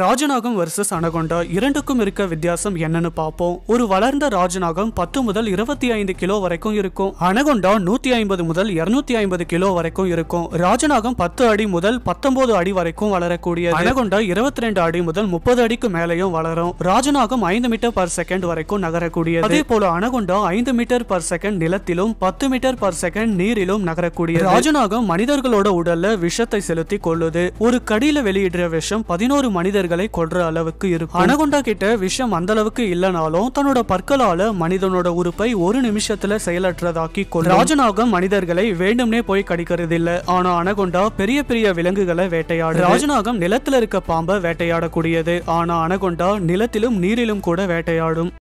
ராஜநாகம் versus anaconda இரண்டுக்கும் இருக்க வித்தியாசம் என்னன்னு பார்ப்போம் ஒரு வளர்ந்த ராஜநாகம் பத்து முதல் இருபத்தி ஐந்து கிலோ வரைக்கும் இருக்கும் அனகொண்டா நூத்தி ஐம்பது முதல் இருநூத்தி ஐம்பது கிலோ வரைக்கும் இருக்கும் ராஜநாகம் பத்து அடி முதல் பத்தொன்பது அடி வரைக்கும் வளரக்கூடிய அனகொண்டா இருபத்தி ரெண்டு அடி முதல் முப்பது அடிக்கு மேலேயும் வளரும் ராஜநாகம் ஐந்து மீட்டர் பர் செகண்ட் வரைக்கும் நகரக்கூடிய அதே போல அனகொண்டா ஐந்து மீட்டர் பர் செகண்ட் நிலத்திலும் பத்து மீட்டர் பர் செகண்ட் நீரிலும் நகரக்கூடிய ராஜநாகம் மனிதர்களோட உடல்ல விஷத்தை செலுத்தி கொள்ளுது ஒரு கடியில வெளியிடுற விஷம் பதினோரு மனிதர் மனிதர்களை கொன்ற அளவுக்கு இருக்கும் அனகொண்டா கிட்ட விஷம் அந்த அளவுக்கு இல்லனாலும் தன்னோட பற்களால மனிதனோட உறுப்பை ஒரு நிமிஷத்துல செயலற்றதாக்கி கொள் ராஜநாகம் மனிதர்களை வேண்டும்னே போய் கடிக்கிறது இல்ல ஆனா அனகொண்டா பெரிய பெரிய விலங்குகளை வேட்டையாடு ராஜநாகம் நிலத்துல இருக்க பாம்பை வேட்டையாடக்கூடியது ஆனா அனகொண்டா நிலத்திலும் நீரிலும் கூட வேட்டையாடும்